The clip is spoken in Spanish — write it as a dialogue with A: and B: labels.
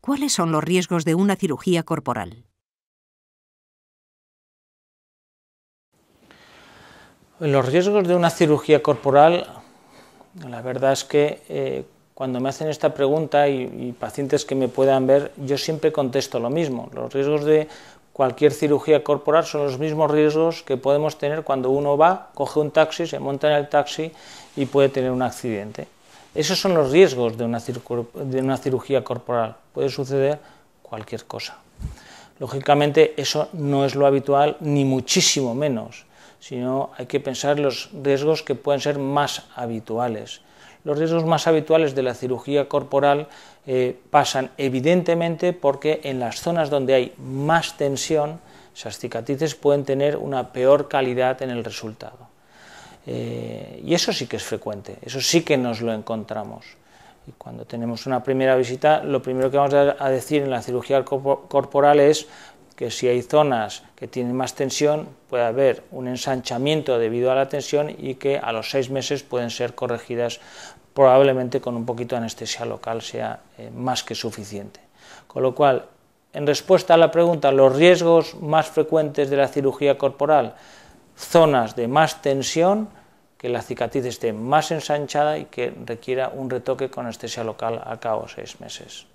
A: ¿Cuáles son los riesgos de una cirugía corporal? Los riesgos de una cirugía corporal, la verdad es que eh, cuando me hacen esta pregunta y, pacientes que me puedan ver, yo siempre contesto lo mismo. Los riesgos de cualquier cirugía corporal son los mismos riesgos que podemos tener cuando uno va, coge un taxi, se monta en el taxi y puede tener un accidente. Esos son los riesgos de una, cirugía corporal. Puede suceder cualquier cosa. Lógicamente eso no es lo habitual, ni muchísimo menos, sino hay que pensar los riesgos que pueden ser más habituales. Los riesgos más habituales de la cirugía corporal eh, pasan evidentemente porque en las zonas donde hay más tensión, esas cicatrices pueden tener una peor calidad en el resultado. Eh, y eso sí que es frecuente, eso sí que nos lo encontramos. Y cuando tenemos una primera visita, lo primero que vamos a decir en la cirugía corporal es que si hay zonas que tienen más tensión, puede haber un ensanchamiento debido a la tensión y que a los seis meses pueden ser corregidas probablemente con un poquito de anestesia local sea eh, más que suficiente. Con lo cual, en respuesta a la pregunta, los riesgos más frecuentes de la cirugía corporal, zonas de más tensión, que la cicatriz esté más ensanchada y que requiera un retoque con anestesia local a cabo seis meses.